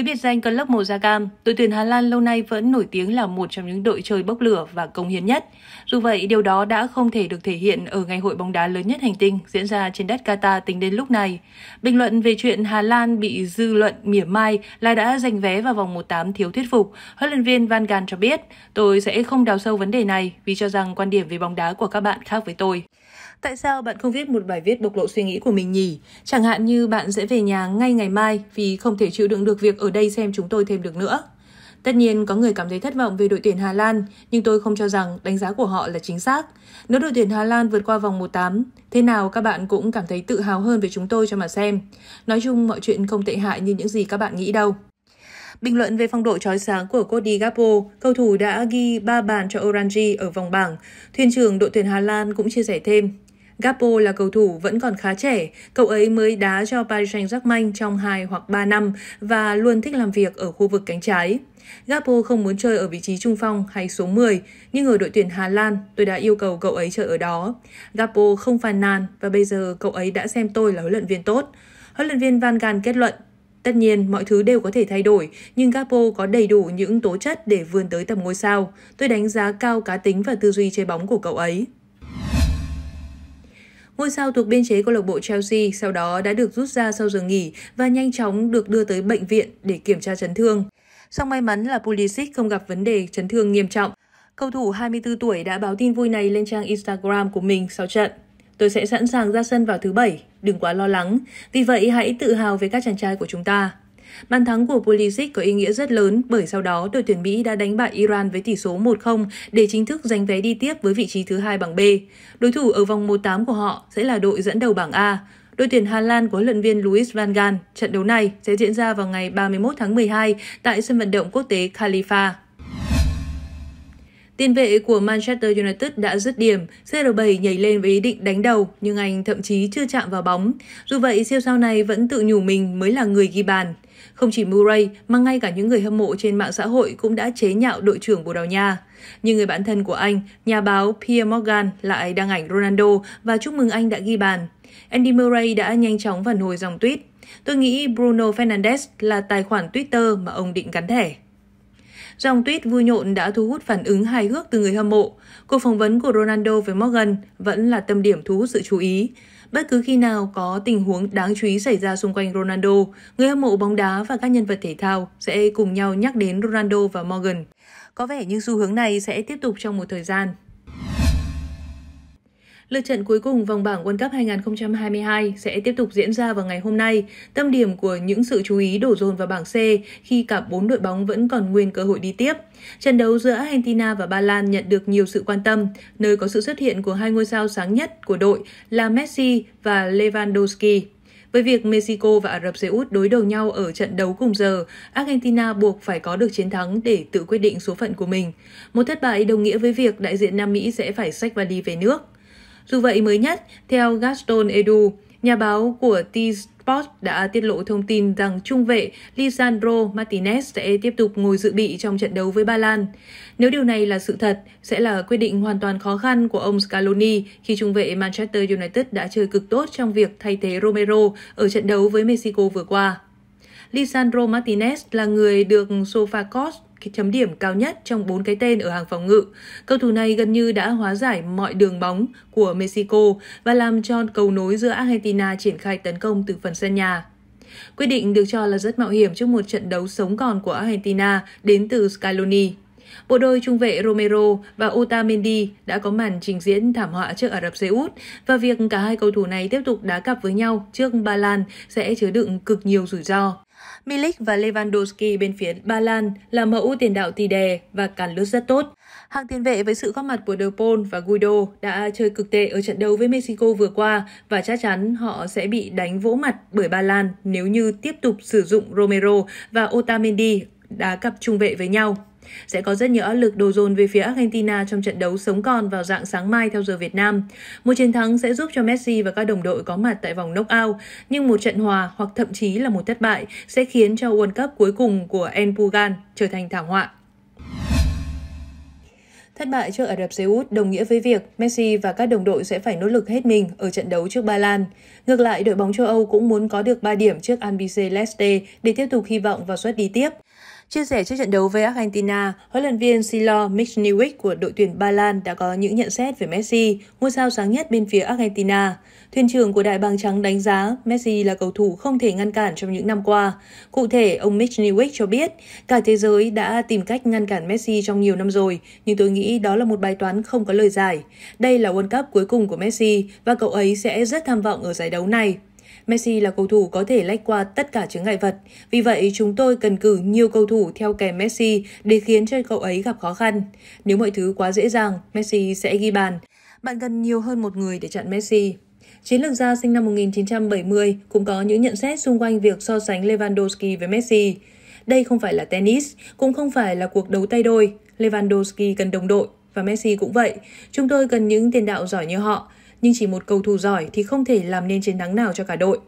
Với biệt danh cơn lốc màu da cam, đội tuyển Hà Lan lâu nay vẫn nổi tiếng là một trong những đội chơi bốc lửa và công hiến nhất. Dù vậy, điều đó đã không thể được thể hiện ở ngày hội bóng đá lớn nhất hành tinh diễn ra trên đất Qatar tính đến lúc này. Bình luận về chuyện Hà Lan bị dư luận mỉa mai là đã giành vé vào vòng 1/8 thiếu thuyết phục, huấn luyện viên Van Gaal cho biết, tôi sẽ không đào sâu vấn đề này vì cho rằng quan điểm về bóng đá của các bạn khác với tôi. Tại sao bạn không viết một bài viết bộc lộ suy nghĩ của mình nhỉ? Chẳng hạn như bạn sẽ về nhà ngay ngày mai vì không thể chịu đựng được việc ở đây xem chúng tôi thêm được nữa. Tất nhiên có người cảm thấy thất vọng về đội tuyển Hà Lan, nhưng tôi không cho rằng đánh giá của họ là chính xác. Nếu đội tuyển Hà Lan vượt qua vòng 1-8, thế nào các bạn cũng cảm thấy tự hào hơn về chúng tôi cho mà xem. Nói chung mọi chuyện không tệ hại như những gì các bạn nghĩ đâu. Bình luận về phong độ trói sáng của Cody Gakpo, cầu thủ đã ghi 3 bàn cho Orange ở vòng bảng. Thuyền trưởng đội tuyển Hà Lan cũng chia sẻ thêm, Gapo là cầu thủ vẫn còn khá trẻ, cậu ấy mới đá cho Paris Saint-Germain trong 2 hoặc 3 năm và luôn thích làm việc ở khu vực cánh trái. Gapo không muốn chơi ở vị trí trung phong hay số 10, nhưng ở đội tuyển Hà Lan, tôi đã yêu cầu cậu ấy chơi ở đó. Gapo không phàn nàn và bây giờ cậu ấy đã xem tôi là huấn luyện viên tốt. Huấn luyện viên Van Gaal kết luận, Tất nhiên, mọi thứ đều có thể thay đổi, nhưng Gapo có đầy đủ những tố chất để vươn tới tầm ngôi sao. Tôi đánh giá cao cá tính và tư duy chơi bóng của cậu ấy. Ngôi sao thuộc biên chế câu lạc bộ Chelsea sau đó đã được rút ra sau giờ nghỉ và nhanh chóng được đưa tới bệnh viện để kiểm tra chấn thương. Song may mắn là Pulisic không gặp vấn đề chấn thương nghiêm trọng. Cầu thủ 24 tuổi đã báo tin vui này lên trang Instagram của mình sau trận. Tôi sẽ sẵn sàng ra sân vào thứ Bảy, đừng quá lo lắng. Vì vậy hãy tự hào về các chàng trai của chúng ta. Bàn thắng của Pulisic có ý nghĩa rất lớn bởi sau đó đội tuyển Mỹ đã đánh bại Iran với tỷ số 1-0 để chính thức giành vé đi tiếp với vị trí thứ hai bảng B. Đối thủ ở vòng 1-8 của họ sẽ là đội dẫn đầu bảng A. Đội tuyển Hà Lan của huấn luyện viên Luis Van Gaal. Trận đấu này sẽ diễn ra vào ngày 31 tháng 12 tại sân vận động quốc tế Khalifa. Tiền vệ của Manchester United đã dứt điểm, CR7 nhảy lên với ý định đánh đầu nhưng anh thậm chí chưa chạm vào bóng. Dù vậy, siêu sao này vẫn tự nhủ mình mới là người ghi bàn. Không chỉ Murray mà ngay cả những người hâm mộ trên mạng xã hội cũng đã chế nhạo đội trưởng Bồ Đào Nha. Nhưng người bạn thân của anh, nhà báo Pierre Morgan lại đăng ảnh Ronaldo và chúc mừng anh đã ghi bàn. Andy Murray đã nhanh chóng phản hồi dòng tweet. Tôi nghĩ Bruno Fernandes là tài khoản Twitter mà ông định gắn thẻ. Dòng tweet vui nhộn đã thu hút phản ứng hài hước từ người hâm mộ. Cuộc phỏng vấn của Ronaldo với Morgan vẫn là tâm điểm thu hút sự chú ý. Bất cứ khi nào có tình huống đáng chú ý xảy ra xung quanh Ronaldo, người hâm mộ bóng đá và các nhân vật thể thao sẽ cùng nhau nhắc đến Ronaldo và Morgan. Có vẻ như xu hướng này sẽ tiếp tục trong một thời gian. Lượt trận cuối cùng vòng bảng World Cup 2022 sẽ tiếp tục diễn ra vào ngày hôm nay. Tâm điểm của những sự chú ý đổ dồn vào bảng C khi cả bốn đội bóng vẫn còn nguyên cơ hội đi tiếp. Trận đấu giữa Argentina và Ba Lan nhận được nhiều sự quan tâm, nơi có sự xuất hiện của hai ngôi sao sáng nhất của đội là Messi và Lewandowski. Với việc Mexico và Ả Rập Xê Út đối đầu nhau ở trận đấu cùng giờ, Argentina buộc phải có được chiến thắng để tự quyết định số phận của mình. Một thất bại đồng nghĩa với việc đại diện Nam Mỹ sẽ phải sách và đi về nước. Dù vậy mới nhất, theo Gaston Edu, nhà báo của T-Sport đã tiết lộ thông tin rằng trung vệ Lisandro Martinez sẽ tiếp tục ngồi dự bị trong trận đấu với Ba Lan. Nếu điều này là sự thật, sẽ là quyết định hoàn toàn khó khăn của ông Scaloni khi trung vệ Manchester United đã chơi cực tốt trong việc thay thế Romero ở trận đấu với Mexico vừa qua. Lisandro Martinez là người được Sofacos chấm điểm cao nhất trong bốn cái tên ở hàng phòng ngự. Cầu thủ này gần như đã hóa giải mọi đường bóng của Mexico và làm cho cầu nối giữa Argentina triển khai tấn công từ phần sân nhà. Quyết định được cho là rất mạo hiểm trước một trận đấu sống còn của Argentina đến từ Scaloni. Bộ đôi trung vệ Romero và Otamendi đã có màn trình diễn thảm họa trước Ả Rập Xê Út và việc cả hai cầu thủ này tiếp tục đá cặp với nhau trước Ba Lan sẽ chứa đựng cực nhiều rủi ro. Milik và Lewandowski bên phía Ba Lan là mẫu tiền đạo tỷ đè và cản lướt rất tốt. Hàng tiền vệ với sự góp mặt của De Paul và Guido đã chơi cực tệ ở trận đấu với Mexico vừa qua và chắc chắn họ sẽ bị đánh vỗ mặt bởi Ba Lan nếu như tiếp tục sử dụng Romero và Otamendi đá cặp trung vệ với nhau. Sẽ có rất nhiều áp lực đổ dồn về phía Argentina trong trận đấu sống còn vào dạng sáng mai theo giờ Việt Nam. Một chiến thắng sẽ giúp cho Messi và các đồng đội có mặt tại vòng knockout, nhưng một trận hòa hoặc thậm chí là một thất bại sẽ khiến cho World Cup cuối cùng của En Pugan trở thành thảm họa. Thất bại trước Ả Rập Xê Út đồng nghĩa với việc Messi và các đồng đội sẽ phải nỗ lực hết mình ở trận đấu trước Ba Lan. Ngược lại, đội bóng châu Âu cũng muốn có được 3 điểm trước Albice Leste để tiếp tục hy vọng vào suất đi tiếp. Chia sẻ trước trận đấu với Argentina, huấn luyện viên Silo Michniewicz của đội tuyển Ba Lan đã có những nhận xét về Messi, ngôi sao sáng nhất bên phía Argentina. Thuyền trưởng của Đại bàng trắng đánh giá Messi là cầu thủ không thể ngăn cản trong những năm qua. Cụ thể, ông Michniewicz cho biết, cả thế giới đã tìm cách ngăn cản Messi trong nhiều năm rồi, nhưng tôi nghĩ đó là một bài toán không có lời giải. Đây là World Cup cuối cùng của Messi và cậu ấy sẽ rất tham vọng ở giải đấu này. Messi là cầu thủ có thể lách qua tất cả chướng ngại vật. Vì vậy, chúng tôi cần cử nhiều cầu thủ theo kèm Messi để khiến cho cậu ấy gặp khó khăn. Nếu mọi thứ quá dễ dàng, Messi sẽ ghi bàn. Bạn cần nhiều hơn một người để chặn Messi. Chiến lược gia sinh năm 1970 cũng có những nhận xét xung quanh việc so sánh Lewandowski với Messi. Đây không phải là tennis, cũng không phải là cuộc đấu tay đôi. Lewandowski cần đồng đội và Messi cũng vậy. Chúng tôi cần những tiền đạo giỏi như họ, nhưng chỉ một cầu thủ giỏi thì không thể làm nên chiến thắng nào cho cả đội.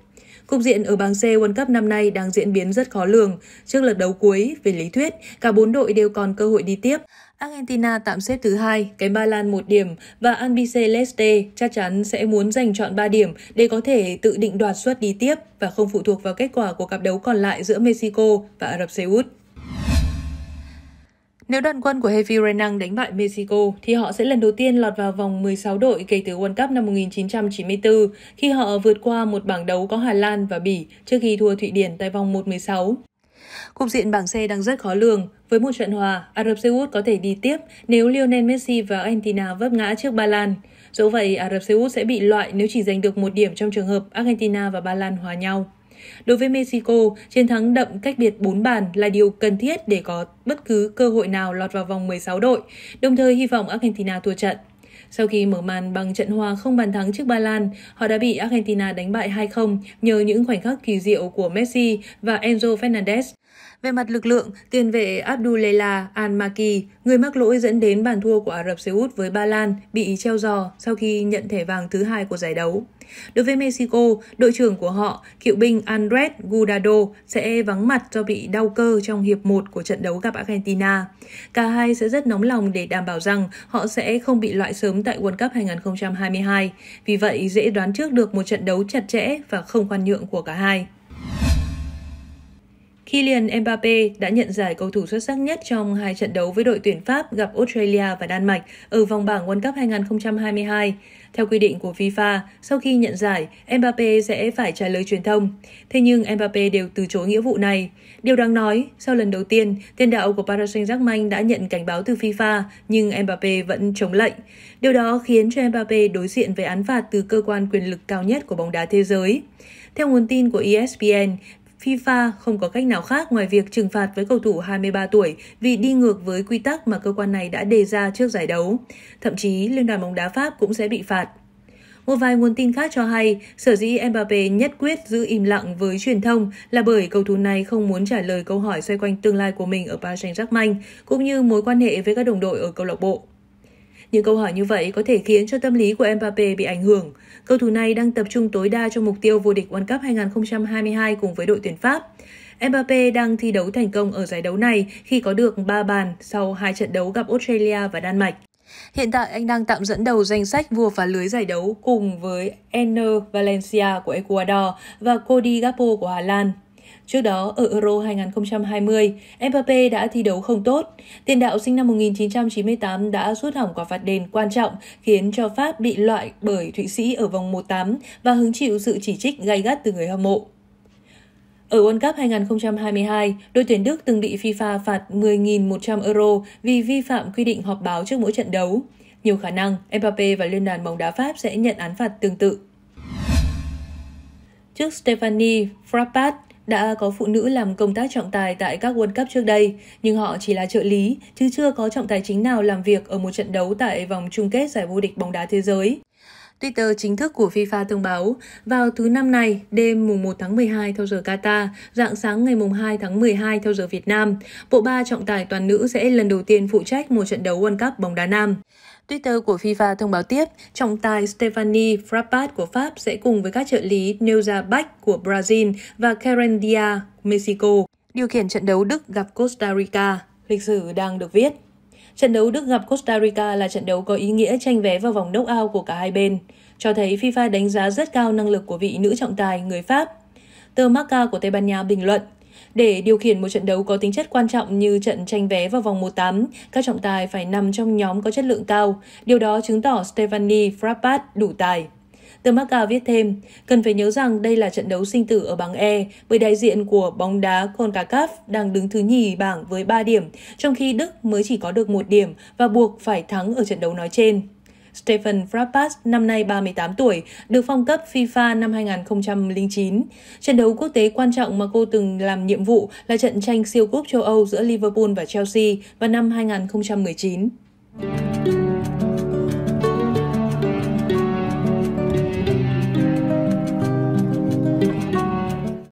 Cục diện ở bảng C World Cup năm nay đang diễn biến rất khó lường. Trước lượt đấu cuối, về lý thuyết, cả bốn đội đều còn cơ hội đi tiếp. Argentina tạm xếp thứ hai, cái Ba Lan một điểm và Albice Leste chắc chắn sẽ muốn giành chọn 3 điểm để có thể tự định đoạt suất đi tiếp và không phụ thuộc vào kết quả của cặp đấu còn lại giữa Mexico và Ả Rập Xê Út. Nếu đoàn quân của Heavy Renang đánh bại Mexico, thì họ sẽ lần đầu tiên lọt vào vòng 16 đội kể từ World Cup năm 1994, khi họ vượt qua một bảng đấu có Hà Lan và Bỉ trước khi thua Thụy Điển tại vòng 1-16. Cục diện bảng C đang rất khó lường. Với một trận hòa, Ả Rập Xê Út có thể đi tiếp nếu Lionel Messi và Argentina vấp ngã trước Ba Lan. Dẫu vậy, Ả Rập Xê Út sẽ bị loại nếu chỉ giành được một điểm trong trường hợp Argentina và Ba Lan hòa nhau. Đối với Mexico, chiến thắng đậm cách biệt 4 bàn là điều cần thiết để có bất cứ cơ hội nào lọt vào vòng 16 đội, đồng thời hy vọng Argentina thua trận. Sau khi mở màn bằng trận hòa không bàn thắng trước Ba Lan, họ đã bị Argentina đánh bại 2-0 nhờ những khoảnh khắc kỳ diệu của Messi và Enzo Fernandez. Về mặt lực lượng, tiền vệ Abdullela Al-Maki, người mắc lỗi dẫn đến bàn thua của Ả Rập Xê Út với Ba Lan, bị treo giò sau khi nhận thẻ vàng thứ hai của giải đấu. Đối với Mexico, đội trưởng của họ, cựu binh Andres Gudado sẽ vắng mặt do bị đau cơ trong hiệp 1 của trận đấu gặp Argentina. Cả hai sẽ rất nóng lòng để đảm bảo rằng họ sẽ không bị loại sớm tại World Cup 2022. Vì vậy, dễ đoán trước được một trận đấu chặt chẽ và không khoan nhượng của cả hai. Kylian Mbappe đã nhận giải cầu thủ xuất sắc nhất trong hai trận đấu với đội tuyển Pháp gặp Australia và Đan Mạch ở vòng bảng World Cup 2022. Theo quy định của FIFA, sau khi nhận giải, Mbappe sẽ phải trả lời truyền thông. Thế nhưng Mbappe đều từ chối nghĩa vụ này. Điều đáng nói, sau lần đầu tiên, tiền đạo của Paris Saint-Germain đã nhận cảnh báo từ FIFA, nhưng Mbappe vẫn chống lệnh. Điều đó khiến cho Mbappe đối diện với án phạt từ cơ quan quyền lực cao nhất của bóng đá thế giới. Theo nguồn tin của ESPN, FIFA không có cách nào khác ngoài việc trừng phạt với cầu thủ 23 tuổi vì đi ngược với quy tắc mà cơ quan này đã đề ra trước giải đấu. Thậm chí, Liên đoàn bóng đá Pháp cũng sẽ bị phạt. Một vài nguồn tin khác cho hay, sở dĩ Mbappe nhất quyết giữ im lặng với truyền thông là bởi cầu thủ này không muốn trả lời câu hỏi xoay quanh tương lai của mình ở Paris Saint-Germain, cũng như mối quan hệ với các đồng đội ở câu lạc bộ. Những câu hỏi như vậy có thể khiến cho tâm lý của Mbappe bị ảnh hưởng. Cầu thủ này đang tập trung tối đa cho mục tiêu vô địch World Cup 2022 cùng với đội tuyển Pháp. Mbappe đang thi đấu thành công ở giải đấu này khi có được 3 bàn sau hai trận đấu gặp Australia và Đan Mạch. Hiện tại anh đang tạm dẫn đầu danh sách vua phá lưới giải đấu cùng với Enner Valencia của Ecuador và Cody Gakpo của Hà Lan. Trước đó, ở Euro 2020, Mbappe đã thi đấu không tốt. Tiền đạo sinh năm 1998 đã rút hỏng quả phạt đền quan trọng khiến cho Pháp bị loại bởi Thụy Sĩ ở vòng 1-8 và hứng chịu sự chỉ trích gay gắt từ người hâm mộ. Ở World Cup 2022, đội tuyển Đức từng bị FIFA phạt 10.100 euro vì vi phạm quy định họp báo trước mỗi trận đấu. Nhiều khả năng, Mbappe và Liên đoàn bóng đá Pháp sẽ nhận án phạt tương tự. Trước Stephanie Frappart, đã có phụ nữ làm công tác trọng tài tại các World Cup trước đây, nhưng họ chỉ là trợ lý, chứ chưa có trọng tài chính nào làm việc ở một trận đấu tại vòng chung kết giải vô địch bóng đá thế giới. Twitter chính thức của FIFA thông báo, vào thứ năm này, đêm mùng 1 tháng 12 theo giờ Qatar, rạng sáng ngày mùng 2 tháng 12 theo giờ Việt Nam, bộ ba trọng tài toàn nữ sẽ lần đầu tiên phụ trách một trận đấu World Cup bóng đá nam. Twitter của FIFA thông báo tiếp, trọng tài Stephanie Frappart của Pháp sẽ cùng với các trợ lý Neuza Bach của Brazil và Karen Dia, Mexico, điều khiển trận đấu Đức gặp Costa Rica. Lịch sử đang được viết. Trận đấu Đức gặp Costa Rica là trận đấu có ý nghĩa tranh vé vào vòng knockout của cả hai bên, cho thấy FIFA đánh giá rất cao năng lực của vị nữ trọng tài người Pháp. Tờ Marca của Tây Ban Nha bình luận, để điều khiển một trận đấu có tính chất quan trọng như trận tranh vé vào vòng 1-8, các trọng tài phải nằm trong nhóm có chất lượng cao. Điều đó chứng tỏ Stefani Frappat đủ tài. Tờ Marca viết thêm, cần phải nhớ rằng đây là trận đấu sinh tử ở bảng E bởi đại diện của bóng đá CONCACAF đang đứng thứ nhì bảng với 3 điểm, trong khi Đức mới chỉ có được một điểm và buộc phải thắng ở trận đấu nói trên. Stephen Frappas, năm nay 38 tuổi, được phong cấp FIFA năm 2009. Trận đấu quốc tế quan trọng mà cô từng làm nhiệm vụ là trận tranh siêu cúp châu Âu giữa Liverpool và Chelsea vào năm 2019.